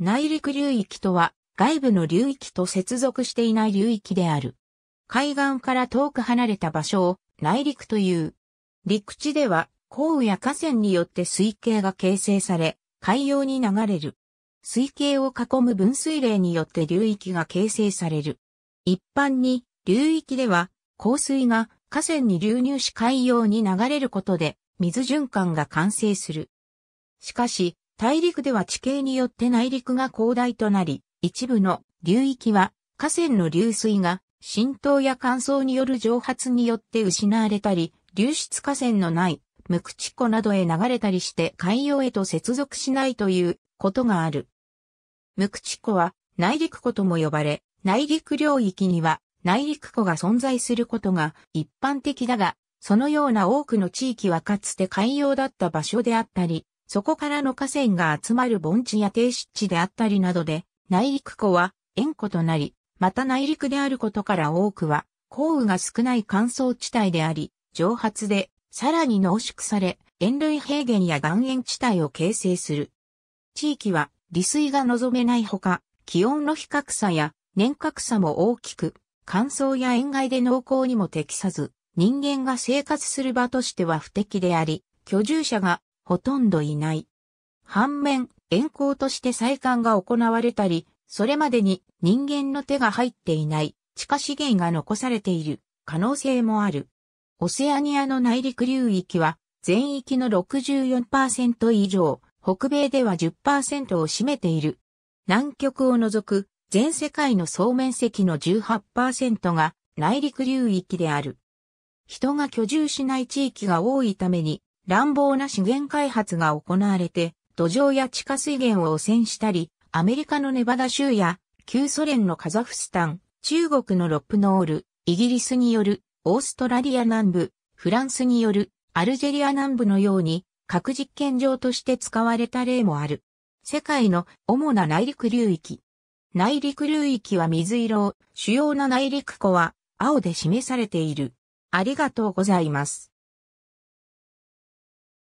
内陸流域とは、外部の流域と接続していない流域である。海岸から遠く離れた場所を内陸という。陸地では、降雨や河川によって水系が形成され、海洋に流れる。水系を囲む分水嶺によって流域が形成される。一般に、流域では、降水が河川に流入し海洋に流れることで、水循環が完成する。しかし、大陸では地形によって内陸が広大となり、一部の流域は河川の流水が浸透や乾燥による蒸発によって失われたり、流出河川のない無口湖などへ流れたりして海洋へと接続しないということがある。無口湖は内陸湖とも呼ばれ、内陸領域には内陸湖が存在することが一般的だが、そのような多くの地域はかつて海洋だった場所であったり、そこからの河川が集まる盆地や低湿地であったりなどで、内陸湖は塩湖となり、また内陸であることから多くは、降雨が少ない乾燥地帯であり、蒸発で、さらに濃縮され、塩類平原や岩塩地帯を形成する。地域は、利水が望めないほか、気温の比較差や年較差も大きく、乾燥や塩害で濃厚にも適さず、人間が生活する場としては不適であり、居住者がほとんどいない。反面、遠行として再管が行われたり、それまでに人間の手が入っていない地下資源が残されている可能性もある。オセアニアの内陸流域は全域の64%以上、北米では10%を占めている。南極を除く全世界の総面積の18%が内陸流域である。人が居住しない地域が多いために乱暴な資源開発が行われて、土壌や地下水源を汚染したり、アメリカのネバダ州や、旧ソ連のカザフスタン、中国のロップノール、イギリスによる、オーストラリア南部、フランスによる、アルジェリア南部のように、核実験場として使われた例もある。世界の主な内陸流域。内陸流域は水色を、主要な内陸湖は青で示されている。ありがとうございます。